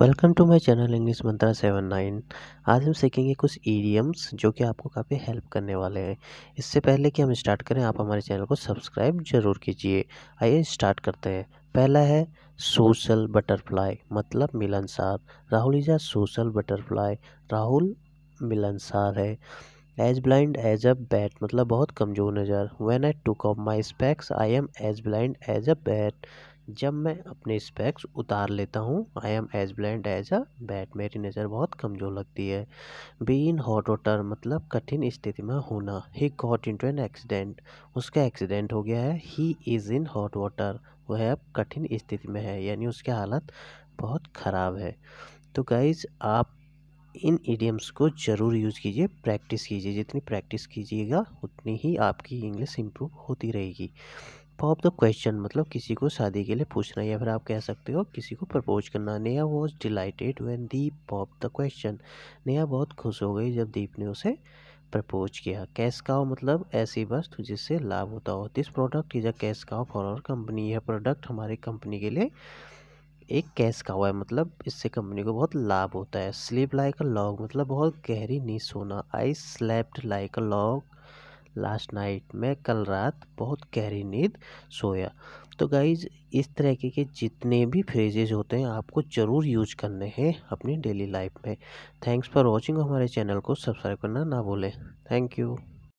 welcome to my channel English mantra seven nine आज हम सीखेंगे कुछ ईडियम्स जो कि आपको काफ़ी हेल्प करने वाले हैं इससे पहले कि हम स्टार्ट करें आप हमारे चैनल को सब्सक्राइब जरूर कीजिए आइए स्टार्ट करते हैं पहला है सोशल बटरफ्लाई मतलब मिलनसार Rahul is social butterfly Rahul मिलनसार है as blind as a bat मतलब बहुत कमज़ोर नज़र when I took off my specs I am as blind as a bat जब मैं अपने स्पेक्स उतार लेता हूँ I am as blind as a bat मेरी नज़र बहुत कमज़ोर लगती है बी इन हॉट वाटर मतलब कठिन स्थिति में होना he got into an accident उसका एक्सीडेंट हो गया है he is in hot water वह अब कठिन स्थिति में है यानी उसकी हालत बहुत ख़राब है तो गाइज़ आप इन इडियम्स को ज़रूर यूज़ कीजिए प्रैक्टिस कीजिए जितनी प्रैक्टिस कीजिएगा उतनी ही आपकी इंग्लिश इम्प्रूव होती रहेगी पॉप द क्वेश्चन मतलब किसी को शादी के लिए पूछना या फिर आप कह सकते हो किसी को प्रपोज करना Neha was delighted when Deep pop the question Neha बहुत खुश हो गई जब दीप ने उसे प्रपोज किया कैश काव मतलब ऐसी वस्तु जिससे लाभ होता हो this product is a cash cow for our company यह प्रोडक्ट हमारी कंपनी के लिए एक कैश काव है मतलब इससे कंपनी को बहुत लाभ होता है स्लीप लाइक अ लॉग मतलब बहुत गहरी नींद सोना I slept like a log last night मैं कल रात बहुत गहरी नींद सोया तो गाइज इस तरीके के जितने भी फ्रेजेज होते हैं आपको ज़रूर यूज करने हैं अपनी डेली लाइफ में थैंक्स फॉर वॉचिंग हमारे चैनल को सब्सक्राइब करना ना भूलें थैंक यू